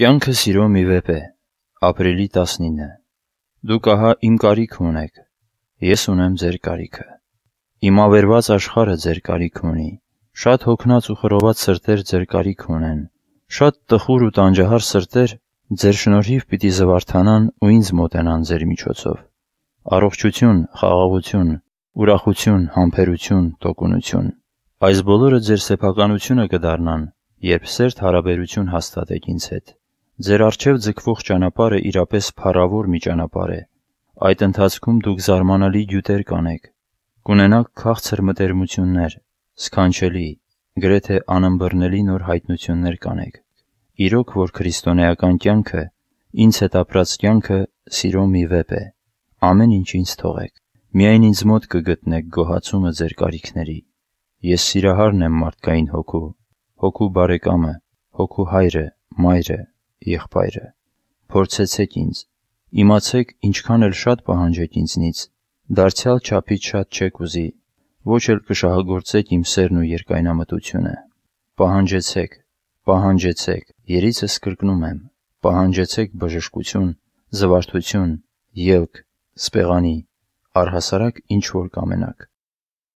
Կյանքը սիրո մի վեպ է, ապրիլի 19։ Դուք ահա իմ կարիք ունեք, ես ունեմ ձեր կարիքը։ Իմ ավերված աշխարը ձեր կարիք ունի, շատ հոգնած ու խռոված սրտեր ձեր կարիք ունեն, շատ տխուր ու տանջահար սրտեր ձեր շնորհիվ պիտի զվարթանան ու ինձ մոտենան ձեր միջոցով։ Առողջություն, խաղաղություն, ուրախություն, համբերություն, տոկունություն։ Այս բոլորը ձեր սեփականությունը կդառնան, երբ սերտ հարաբերություն հաստատեք ինձ հետ։ Ձեր առջև ձգվող ճանապարհը իրապես փառավոր մի ճանապարհ է։ Այդ ընթացքում դուք զարմանալի գյուտեր կանեք։ Կունենաք քաղցր մտերմություններ, սքանչելի, գրեթե անըմբռնելի նոր հայտնություններ կանեք։ Իրոք, որ քրիստոնեական կյանքը, ինձ հետ ապրած կյանքը սիրո մի վեպ է։ Ամեն ինչ ինձ թողեք։ Միայն ինձ մոտ կգտնեք գոհացումը ձեր կարիքների։ Ես սիրահարն եմ մարդկային հոգու, հոգու բարեկամը, հոգու հայրը, մայրը, եղբայրը, փորձեցեք ինձ, իմացեք ինչքան էլ շատ պահանջեք ինձնից, դարձյալ չափից շատ չեք ուզի, ոչ էլ կշահագործեք իմ սերն ու երկայնամտությունը։ Պահանջեցեք, պահանջեցեք, երիցս կրկնում եմ, պահանջեցեք բժշկություն, զվարթություն, ելք, սպեղանի, առհասարակ ինչ որ կամենաք։